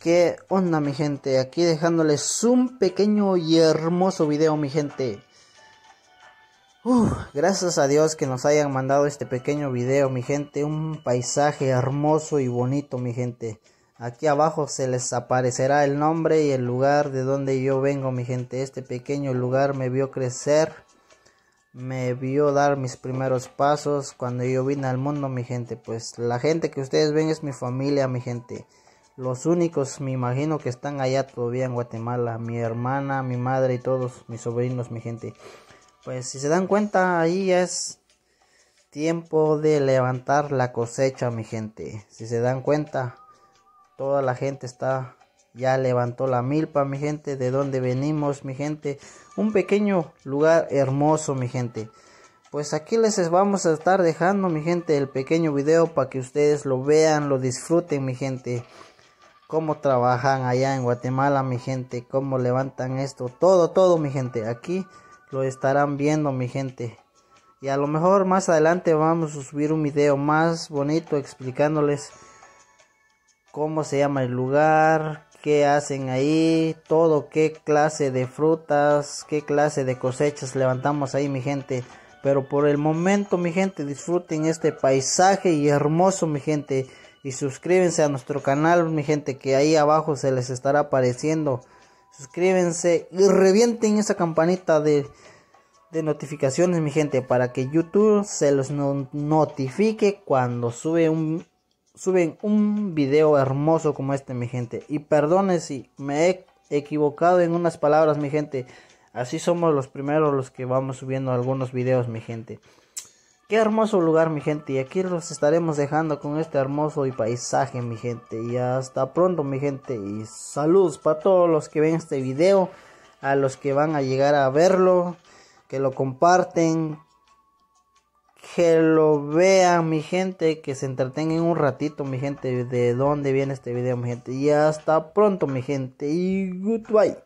¿Qué onda mi gente? Aquí dejándoles un pequeño y hermoso video mi gente. gracias a Dios que nos hayan mandado este pequeño video mi gente. Un paisaje hermoso y bonito mi gente. Aquí abajo se les aparecerá el nombre y el lugar de donde yo vengo mi gente. Este pequeño lugar me vio crecer. Me vio dar mis primeros pasos cuando yo vine al mundo mi gente. Pues la gente que ustedes ven es mi familia mi gente. Los únicos, me imagino, que están allá todavía en Guatemala. Mi hermana, mi madre y todos mis sobrinos, mi gente. Pues si se dan cuenta, ahí es tiempo de levantar la cosecha, mi gente. Si se dan cuenta, toda la gente está ya levantó la milpa, mi gente, de donde venimos, mi gente. Un pequeño lugar hermoso, mi gente. Pues aquí les vamos a estar dejando, mi gente, el pequeño video para que ustedes lo vean, lo disfruten, mi gente cómo trabajan allá en Guatemala, mi gente, cómo levantan esto, todo, todo, mi gente. Aquí lo estarán viendo, mi gente. Y a lo mejor más adelante vamos a subir un video más bonito explicándoles cómo se llama el lugar, qué hacen ahí, todo, qué clase de frutas, qué clase de cosechas levantamos ahí, mi gente. Pero por el momento, mi gente, disfruten este paisaje y hermoso, mi gente y suscríbanse a nuestro canal, mi gente, que ahí abajo se les estará apareciendo. Suscríbanse y revienten esa campanita de, de notificaciones, mi gente, para que YouTube se los notifique cuando sube un, suben un video hermoso como este, mi gente. Y perdone si me he equivocado en unas palabras, mi gente. Así somos los primeros los que vamos subiendo algunos videos, mi gente. Qué hermoso lugar, mi gente. Y aquí los estaremos dejando con este hermoso y paisaje, mi gente. Y hasta pronto, mi gente. Y saludos para todos los que ven este video. A los que van a llegar a verlo. Que lo comparten. Que lo vean, mi gente. Que se entretengan un ratito, mi gente. De dónde viene este video, mi gente. Y hasta pronto, mi gente. Y goodbye.